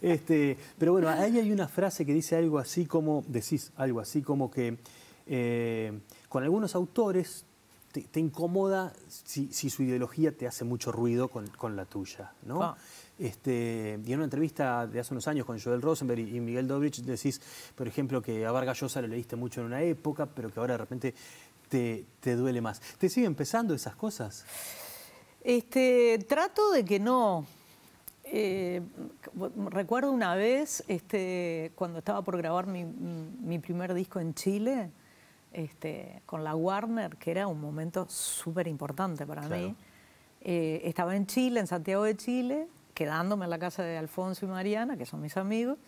este, pero bueno, ahí hay una frase que dice algo así como, decís algo así como que eh, con algunos autores te, incomoda si, su ideología te hace mucho ruido con, la tuya, ¿no? Ah. Este, y en una entrevista de hace unos años con Joel Rosenberg y, Miguel Dobrich decís, por ejemplo, que a Vargas Llosa lo leíste mucho en una época, pero que ahora de repente te, duele más. ¿Te siguen pesando esas cosas? Este, trato de que no. Eh, recuerdo una vez, este, cuando estaba por grabar mi, primer disco en Chile, este, con la Warner, que era un momento súper importante para mí. Eh, estaba en Chile, en Santiago de Chile, quedándome en la casa de Alfonso y Mariana, que son mis amigos,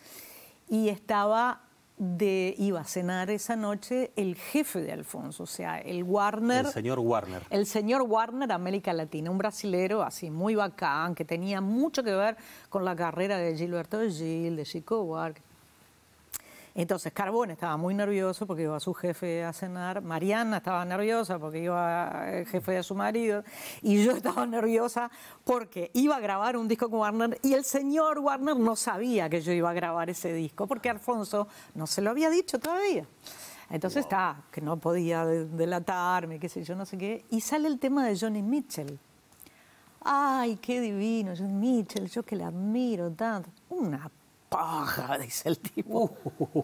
y estaba de, iba a cenar esa noche el jefe de Alfonso, o sea, el Warner. El señor Warner. El señor Warner América Latina, un brasilero así muy bacán, que tenía mucho que ver con la carrera de Gilberto Gil, de Chico Warner entonces, Carbón estaba muy nervioso porque iba a su jefe a cenar, Mariana estaba nerviosa porque iba el eh, jefe de su marido, y yo *laughs* estaba nerviosa porque iba a grabar un disco con Warner y el señor Warner no sabía que yo iba a grabar ese disco porque Alfonso no se lo había dicho todavía. Entonces está, que no podía delatarme, qué sé yo, no sé qué, y sale el tema de Johnny Mitchell. Ay, qué divino, Johnny Mitchell, yo que la admiro tanto. Una paja, *laughs* dice el tipo. Uh.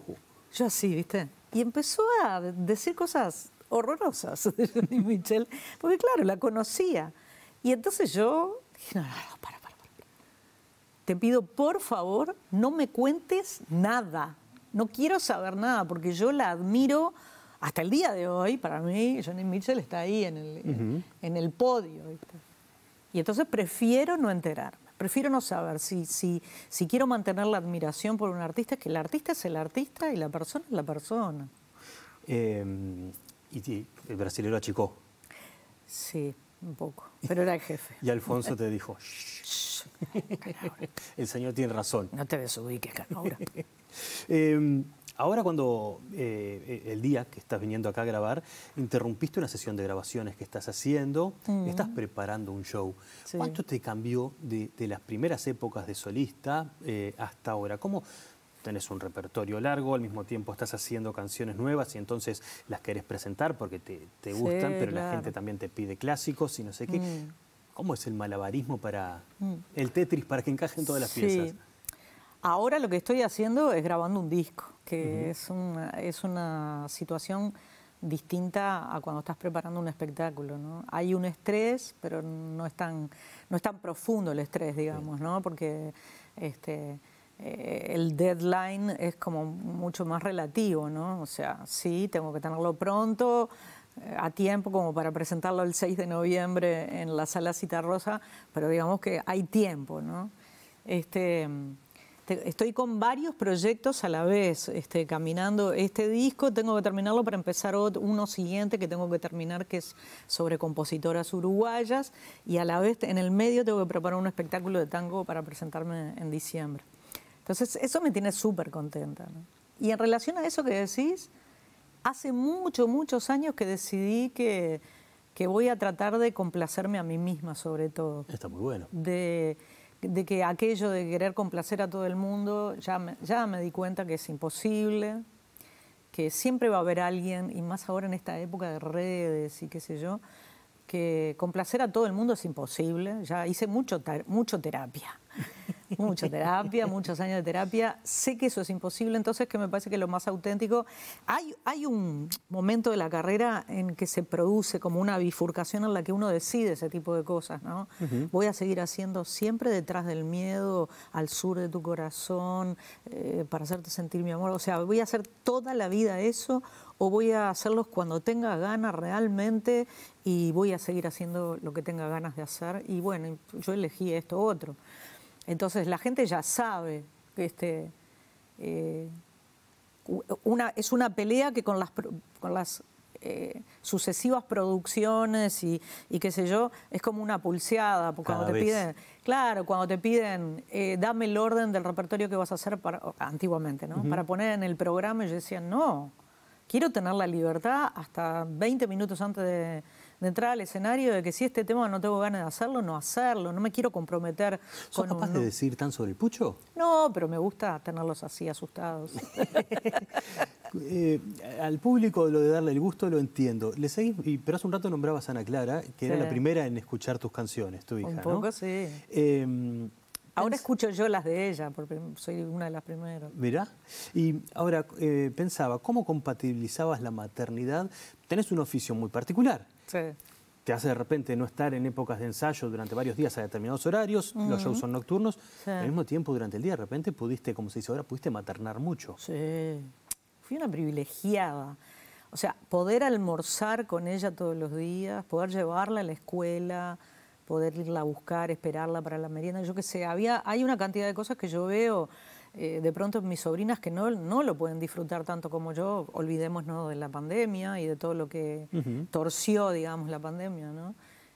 Yo así, ¿viste? Y empezó a decir cosas horrorosas de Johnny Mitchell, porque claro, la conocía. Y entonces yo dije, no, no, no, para, para, para. Te pido, por favor, no me cuentes nada. No quiero saber nada, porque yo la admiro hasta el día de hoy. Para mí, Johnny Mitchell está ahí en el, el podio. ¿viste? Y entonces prefiero no enterarme. Prefiero no saber. Si, si, si quiero mantener la admiración por un artista, es que el artista es el artista y la persona es la persona. Em, y, el brasilero achicó. Sí, un poco. Pero era el jefe. *laughs* y Alfonso te dijo, Shh, *laughs* el señor tiene razón. No te desubiques, Canaura. *laughs* Ahora cuando eh, eh, el día que estás viniendo acá a grabar, interrumpiste una sesión de grabaciones que estás haciendo, estás preparando un show. ¿Cuánto te cambió de, las primeras épocas de solista eh, hasta ahora? ¿Cómo tenés un repertorio largo, al mismo tiempo estás haciendo canciones nuevas y entonces las querés presentar porque te, gustan, pero la gente también te pide clásicos y no sé qué? Mm. ¿Cómo es el malabarismo para mm. el Tetris, para que encajen todas las piezas? Ahora lo que estoy haciendo es grabando un disco que es, una, es una situación distinta a cuando estás preparando un espectáculo, ¿no? Hay un estrés, pero no es tan, no es tan profundo el estrés, digamos, ¿no? Porque este, eh, el deadline es como mucho más relativo, ¿no? O sea, sí, tengo que tenerlo pronto, eh, a tiempo, como para presentarlo el 6 de noviembre en la sala Cita Rosa, pero digamos que hay tiempo, ¿no? Este, este, estoy con varios proyectos a la vez, este, caminando este disco, tengo que terminarlo para empezar uno siguiente que tengo que terminar, que es sobre compositoras uruguayas, y a la vez en el medio tengo que preparar un espectáculo de tango para presentarme en diciembre. Entonces, eso me tiene súper contenta. Y en relación a eso que decís, hace muchos, muchos años que decidí que, que voy a tratar de complacerme a mí misma, sobre todo. Está muy bueno. De, de que aquello de querer complacer a todo el mundo, ya me, ya me di cuenta que es imposible, que siempre va a haber alguien, y más ahora en esta época de redes y qué sé yo, que complacer a todo el mundo es imposible. Ya hice mucho, mucho terapia. Mucha terapia, muchos años de terapia. Sé que eso es imposible, entonces que me parece que lo más auténtico... Hay, un momento de la carrera en que se produce como una bifurcación en la que uno decide ese tipo de cosas, ¿no? Voy a seguir haciendo siempre detrás del miedo, al sur de tu corazón, eh, para hacerte sentir mi amor. O sea, voy a hacer toda la vida eso o voy a hacerlos cuando tenga ganas realmente y voy a seguir haciendo lo que tenga ganas de hacer. Y bueno, yo elegí esto otro. Entonces la gente ya sabe que este, eh, una, es una pelea que con las, con las eh, sucesivas producciones y, qué sé yo, es como una pulseada. Porque cuando te piden, claro, cuando te piden, eh, dame el orden del repertorio que vas a hacer para, antiguamente, ¿no? Para poner en el programa, yo decía, no, quiero tener la libertad hasta 20 minutos antes de, de entrar al escenario de que si este tema no tengo ganas de hacerlo, no hacerlo, no me quiero comprometer. ¿Sos capaz de decir tan sobre el pucho? No, pero me gusta tenerlos así asustados. *laughs* Eh, al público lo de darle el gusto lo entiendo. Le pero hace un rato nombrabas a Ana Clara, que era la primera en escuchar tus canciones, tu hija. Un poco, sí. Em, ahora escucho yo las de ella, porque soy una de las primeras. Mirá. Y ahora eh, pensaba, ¿cómo compatibilizabas la maternidad? Tenés un oficio muy particular, Sí. Te hace de repente no estar en épocas de ensayo durante varios días a determinados horarios, los shows son nocturnos, al mismo tiempo durante el día de repente pudiste, como se dice ahora, pudiste maternar mucho. Sí, fui una privilegiada. O sea, poder almorzar con ella todos los días, poder llevarla a la escuela, poder irla a buscar, esperarla para la merienda, yo qué sé, había, hay una cantidad de cosas que yo veo eh, de pronto mis sobrinas que no, lo pueden disfrutar tanto como yo, olvidémonos de la pandemia y de todo lo que torció, digamos, la pandemia, ¿no?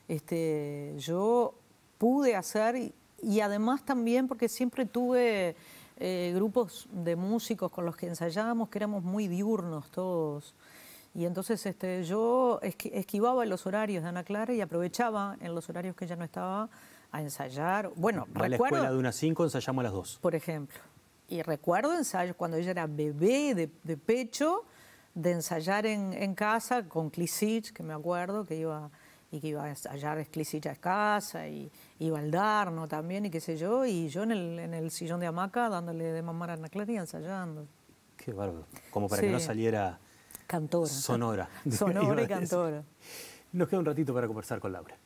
Este, yo pude hacer y, además también porque siempre tuve eh, grupos de músicos con los que ensayábamos que éramos muy diurnos todos. Y entonces este, yo esquivaba los horarios de Ana Clara y aprovechaba en los horarios que ella no estaba a ensayar. Bueno, recuerdo, la escuela de unas cinco ensayamos a las dos Por ejemplo y recuerdo ensayos cuando ella era bebé de, pecho, de ensayar en, casa con Clisich, que me acuerdo que iba y que iba a ensayar Clisich a casa y iba al Darno también y qué sé yo, y yo en el, en el sillón de hamaca dándole de mamar a Ana ensayando. Qué bárbaro, como para que no saliera... Cantora. Sonora. *laughs* Sonora y cantora. Nos queda un ratito para conversar con Laura.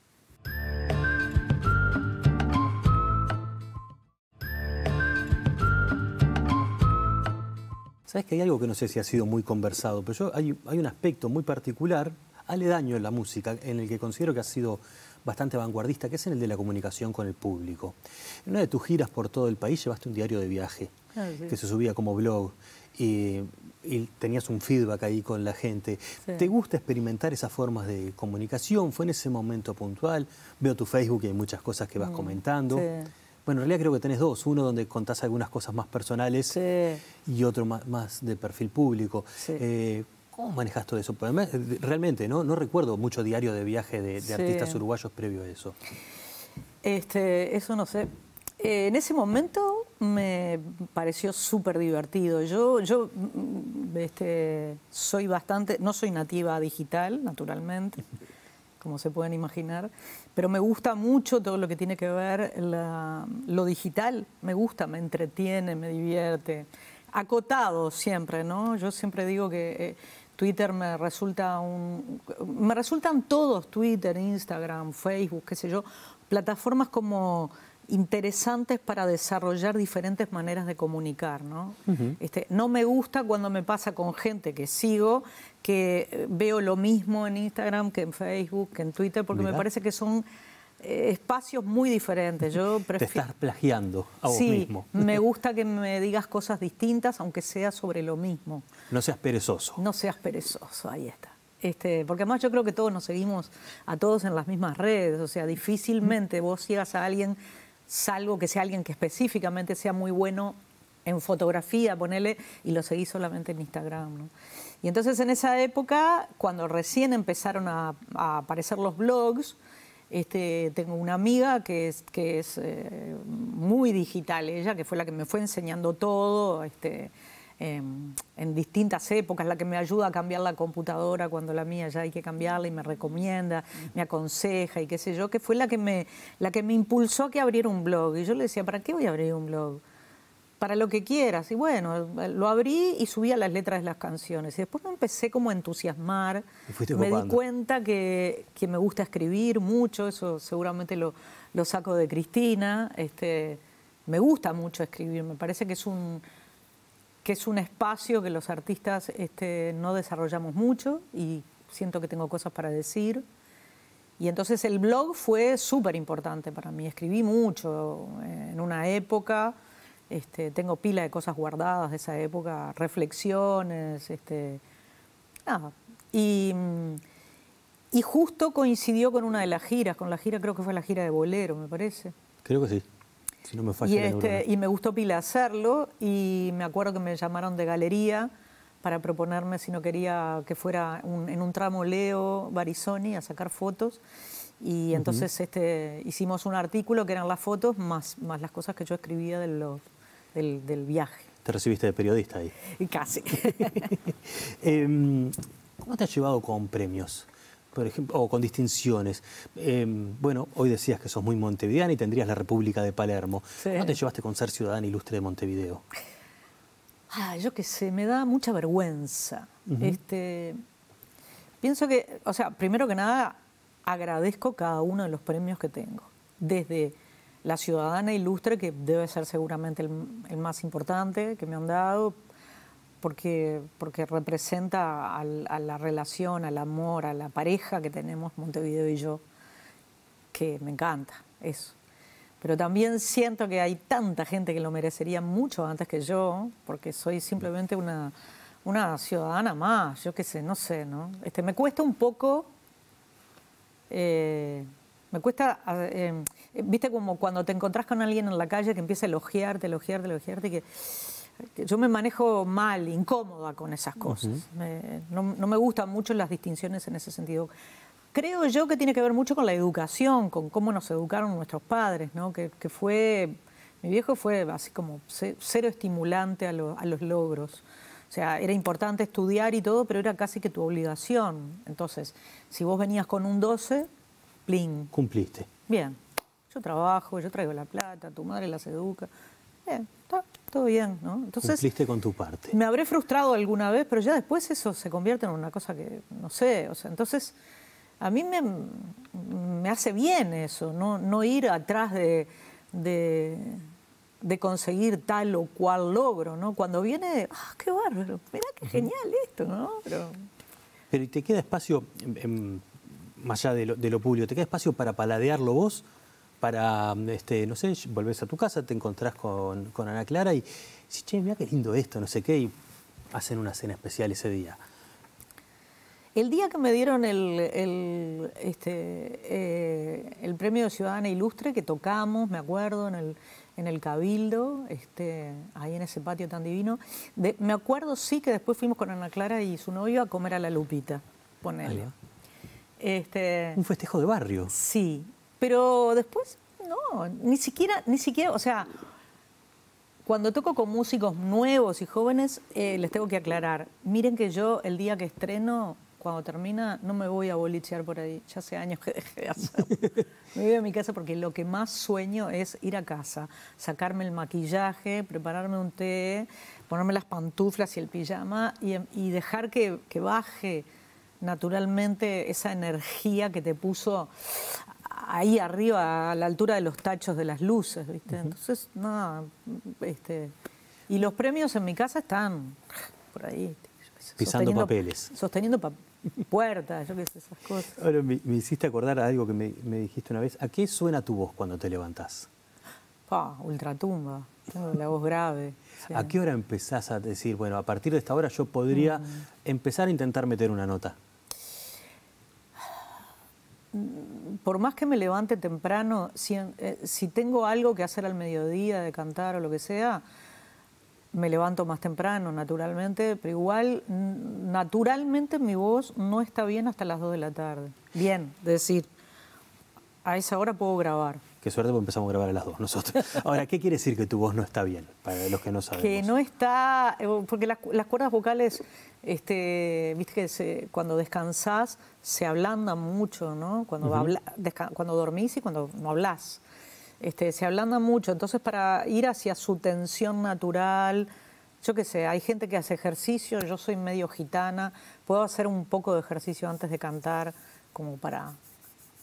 Sabes que hay algo que no sé si ha sido muy conversado, pero yo hay, un aspecto muy particular, aledaño en la música, en el que considero que ha sido bastante vanguardista, que es en el de la comunicación con el público. En una de tus giras por todo el país llevaste un diario de viaje ah, que se subía como blog y, tenías un feedback ahí con la gente. ¿Te gusta experimentar esas formas de comunicación? ¿Fue en ese momento puntual? Veo tu Facebook y hay muchas cosas que vas mm, comentando. Sí. Bueno, en realidad creo que tenés dos. Uno donde contás algunas cosas más personales y otro más, de perfil público. Eh, ¿Cómo manejas todo eso? Eh, realmente, ¿no? recuerdo mucho diario de viaje de, artistas uruguayos previo a eso. Este, eso no sé. Eh, en ese momento me pareció súper divertido. Yo, yo mm, este, soy bastante, no soy nativa digital, naturalmente. *laughs* como se pueden imaginar, pero me gusta mucho todo lo que tiene que ver lo digital, me gusta, me entretiene, me divierte. Acotado siempre, ¿no? Yo siempre digo que eh, Twitter me resulta un... Me resultan todos, Twitter, Instagram, Facebook, qué sé yo, plataformas como interesantes para desarrollar diferentes maneras de comunicar. ¿no? este, no me gusta cuando me pasa con gente que sigo, que veo lo mismo en Instagram que en Facebook, que en Twitter, porque me parece que son eh, espacios muy diferentes. Yo prefiero... Te estás plagiando a vos sí, Me *laughs* gusta que me digas cosas distintas, aunque sea sobre lo mismo. No seas perezoso. No seas perezoso, ahí está. Este, porque además yo creo que todos nos seguimos a todos en las mismas redes, o sea, difícilmente vos sigas a alguien, salvo que sea alguien que específicamente sea muy bueno en fotografía, ponele, y lo seguís solamente en Instagram. ¿no? Y entonces en esa época, cuando recién empezaron a, aparecer los blogs, este, tengo una amiga que es, eh, muy digital, ella, que fue la que me fue enseñando todo, este, em, en distintas épocas, la que me ayuda a cambiar la computadora cuando la mía ya hay que cambiarla y me recomienda, me aconseja y qué sé yo, que fue la que me, la que me impulsó a que abriera un blog. Y yo le decía, ¿para qué voy a abrir un blog? para lo que quieras. Y bueno, lo abrí y a las letras de las canciones. Y después me empecé como a entusiasmar. me di cuenta que, me gusta escribir mucho, eso seguramente lo, saco de Cristina. Este, me gusta mucho escribir, me parece que es un que es un espacio que los artistas este, no desarrollamos mucho y siento que tengo cosas para decir. Y entonces el blog fue súper importante para mí. Escribí mucho eh, en una época, este, tengo pila de cosas guardadas de esa época, reflexiones, este, nada. Y, justo coincidió con una de las giras, con la gira, creo que fue la gira de Bolero, me parece. Creo que sí. Si no me falla y, este, me gustó pila hacerlo y me acuerdo que me llamaron de galería para proponerme si no quería que fuera en un tramo Leo Barisoni a sacar fotos y entonces este, hicimos un artículo que eran las fotos más, más las cosas que yo escribía de los del, viaje. Te recibiste de periodista ahí. Casi. *laughs* Em, ¿Cómo te has llevado con premios? Por ejemplo, o con distinciones. Em, bueno, hoy decías que sos muy montevideana y tendrías la República de Palermo. ¿Cómo te llevaste con ser ciudadana ilustre de Montevideo? Ah, yo qué sé, me da mucha vergüenza. este, pienso que, o sea, primero que nada, agradezco cada uno de los premios que tengo. Desde la ciudadana ilustre, que debe ser seguramente el, más importante que me han dado, porque, porque representa a la relación, al amor, a la pareja que tenemos Montevideo y yo, que me encanta eso. Pero también siento que hay tanta gente que lo merecería mucho antes que yo, porque soy simplemente una, ciudadana más, yo qué sé, no sé, ¿no? Este, me cuesta un poco... Eh, me cuesta, eh, viste como cuando te encontrás con alguien en la calle que empieza a elogiarte, elogiarte, elogiarte, que yo me manejo mal, incómoda con esas cosas. no, me gustan mucho las distinciones en ese sentido creo yo que tiene que ver mucho con la educación, con cómo nos educaron nuestros padres, ¿no? Que, que fue, mi viejo fue así como cero estimulante a, a, los logros. O sea, era importante estudiar y todo, pero era casi que tu obligación. Entonces, si vos venías con un 12, Cumpliste. Bien. Yo trabajo, yo traigo la plata, tu madre las educa. Bien, está todo bien, ¿no? Entonces, Cumpliste con tu parte. Me habré frustrado alguna vez, pero ya después eso se convierte en una cosa que, no sé, o sea, entonces a mí me, hace bien eso, no, no ir atrás de, de, conseguir tal o cual logro, ¿no? Cuando viene, ¡ah, qué bárbaro! Mirá qué genial esto, ¿no? Pero, ¿y te queda espacio? más allá de lo, de público, ¿te queda espacio para paladearlo vos? Para, mm, este, no sé, volvés a tu casa, te encontrás con, con Ana Clara y dices, che, mira qué lindo esto, no sé qué, y hacen una cena especial ese día. El día que me dieron el, el, este, eh, el premio Ciudadana Ilustre, que tocamos, me acuerdo, en el, en el Cabildo, este, ahí en ese patio tan divino, me acuerdo sí que después fuimos con Ana Clara y su novio a comer a la Lupita, ponele. Este, un festejo de barrio. Sí, pero después no, ni siquiera, ni siquiera, o sea, cuando toco con músicos nuevos y jóvenes, eh, les tengo que aclarar, miren que yo el día que estreno, cuando termina, no me voy a bolichear por ahí, ya hace años que dejé de hacerlo. me voy a mi casa porque lo que más sueño es ir a casa, sacarme el maquillaje, prepararme un té, ponerme las pantuflas y el pijama y, dejar que baje naturalmente esa energía que te puso ahí arriba, a la altura de los tachos de las luces, ¿viste? Entonces, nada, este, Y los premios en mi casa están por ahí. Pisando papeles. Sosteniendo puertas, yo qué sé, esas cosas. Ahora, me, hiciste acordar a algo que me, dijiste una vez. ¿A qué suena tu voz cuando te levantás? Pa, ultratumba. la voz grave. ¿A qué hora empezás a decir, bueno, a partir de esta hora yo podría mm. empezar a intentar meter una nota? por más que me levante temprano, eh, si, tengo algo que hacer al mediodía, de cantar o lo que sea, me levanto más temprano, naturalmente, pero igual, naturalmente mi voz no está bien hasta las 2 de la tarde. Bien, es decir, a esa hora puedo grabar. Qué suerte, porque empezamos a grabar a las dos nosotros. *laughs* Ahora, ¿qué quiere decir que tu voz no está bien? Para los que no saben. Que no está. Eh, porque las, cuerdas vocales, este, viste que cuando descansas, se ablandan mucho, ¿no? Cuando, cuando dormís y cuando no hablas. Este, se ablandan mucho. Entonces, para ir hacia su tensión natural. Yo qué sé, hay gente que hace ejercicio, yo soy medio gitana, puedo hacer un poco de ejercicio antes de cantar, como para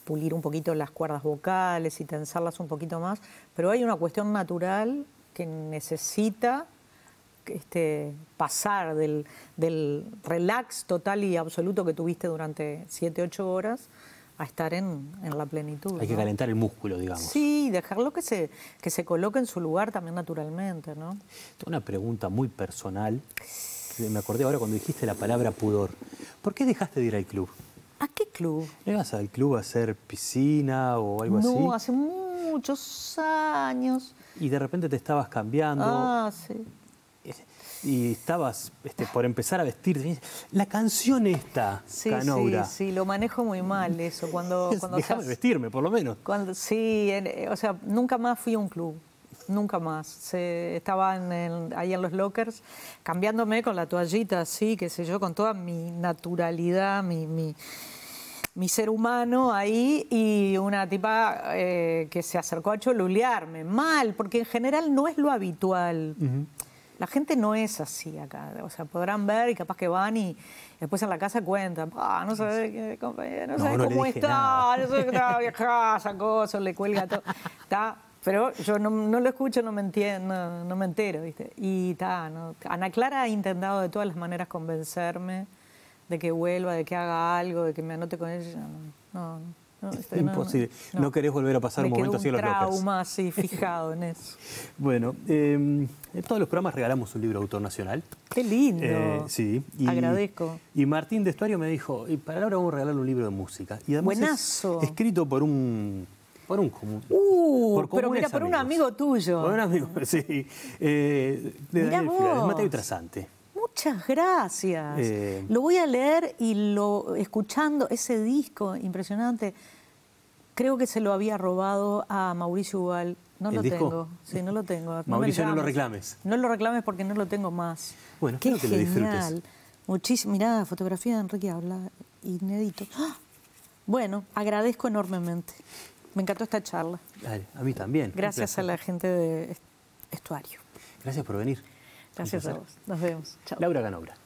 pulir un poquito las cuerdas vocales y tensarlas un poquito más, pero hay una cuestión natural que necesita este, pasar del, del, relax total y absoluto que tuviste durante 7, 8 horas a estar en, la plenitud. Hay que calentar el músculo, digamos. Sí, dejarlo que se, que se coloque en su lugar también naturalmente. ¿no? Tengo una pregunta muy personal, me acordé ahora cuando dijiste la palabra pudor. ¿Por qué dejaste de ir al club? ¿A qué club? ¿No al club a hacer piscina o algo así? No, hace muchos años. Y de repente te estabas cambiando. Ah, sí. Y estabas este, por empezar a vestirte. La canción esta, sí, Canoura. Sí, sí, lo manejo muy mal eso. Cuando, *laughs* cuando vestirme, por lo menos. sí, eh, o sea, nunca más fui a un club. Nunca más. estaba en ahí en los lockers cambiándome con la toallita así, qué sé yo, con toda mi naturalidad, mi mi ser humano ahí y una tipa eh, que se acercó a cholulearme. Mal, porque en general no es lo habitual. La gente no es así acá. O sea, podrán ver y capaz que van y después en la casa cuentan. Ah, no sabes, qué, no, cómo está, no sabes qué está, *laughs* vieja, sacó, le cuelga todo. Pero yo no, lo escucho, no me entiendo, no, me entero, ¿viste? Y Ana Clara ha intentado de todas las maneras convencerme de que vuelva, de que haga algo, de que me anote con ella. No, no, no estoy, Imposible. No, querés volver a pasar un momento así los trauma así fijado en eso. *laughs* bueno, em, en todos los programas regalamos un libro autor nacional. ¡Qué lindo! Eh, sí. Agradezco. Y Martín de Estuario me dijo, y para ahora vamos a regalar un libro de música. Y además Buenazo. Es escrito por un por un Uh, por pero mira, por un amigo tuyo. Por un amigo, *laughs* sí. Eh, de Daniel vos. Mateo Trasante muchas gracias. Eh. Lo voy a leer y lo escuchando ese disco impresionante. Creo que se lo había robado a Mauricio Ubal. No lo tengo. Sí, no lo tengo. *laughs* Mauricio, no lo reclames. No lo reclames porque no lo tengo más. Bueno, Qué genial. que lo disfrutes. Muchísimo. Mirá, fotografía de Enrique Habla, inédito. ¡Ah! Bueno, agradezco enormemente. Me encantó esta charla. a mí también. Gracias a la gente de Estuario. Gracias por venir. Gracias a vos. Nos vemos. Chao. Laura Ganobra.